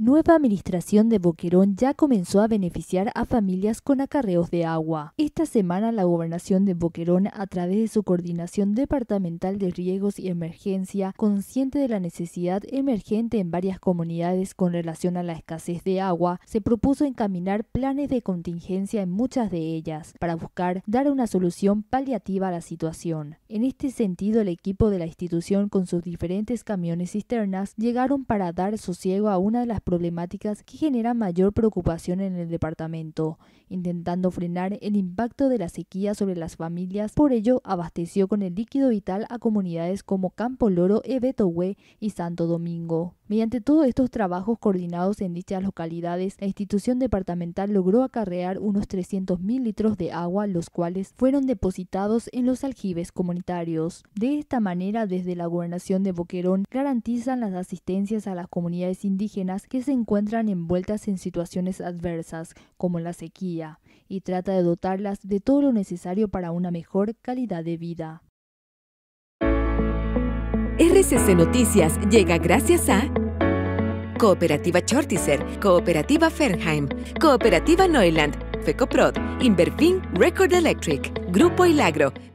nueva administración de Boquerón ya comenzó a beneficiar a familias con acarreos de agua. Esta semana la gobernación de Boquerón, a través de su coordinación departamental de riegos y emergencia, consciente de la necesidad emergente en varias comunidades con relación a la escasez de agua, se propuso encaminar planes de contingencia en muchas de ellas para buscar dar una solución paliativa a la situación. En este sentido, el equipo de la institución con sus diferentes camiones cisternas llegaron para dar sosiego a una de las problemáticas que generan mayor preocupación en el departamento, intentando frenar el impacto de la sequía sobre las familias. Por ello, abasteció con el líquido vital a comunidades como Campo Loro, Ebetowé y Santo Domingo. Mediante todos estos trabajos coordinados en dichas localidades, la institución departamental logró acarrear unos 300.000 litros de agua, los cuales fueron depositados en los aljibes comunitarios. De esta manera, desde la gobernación de Boquerón garantizan las asistencias a las comunidades indígenas que se encuentran envueltas en situaciones adversas, como la sequía, y trata de dotarlas de todo lo necesario para una mejor calidad de vida. RCC Noticias llega gracias a Cooperativa Chortizer, Cooperativa Fernheim, Cooperativa Neuland, FECOPROD, Inverfin Record Electric, Grupo Ilagro,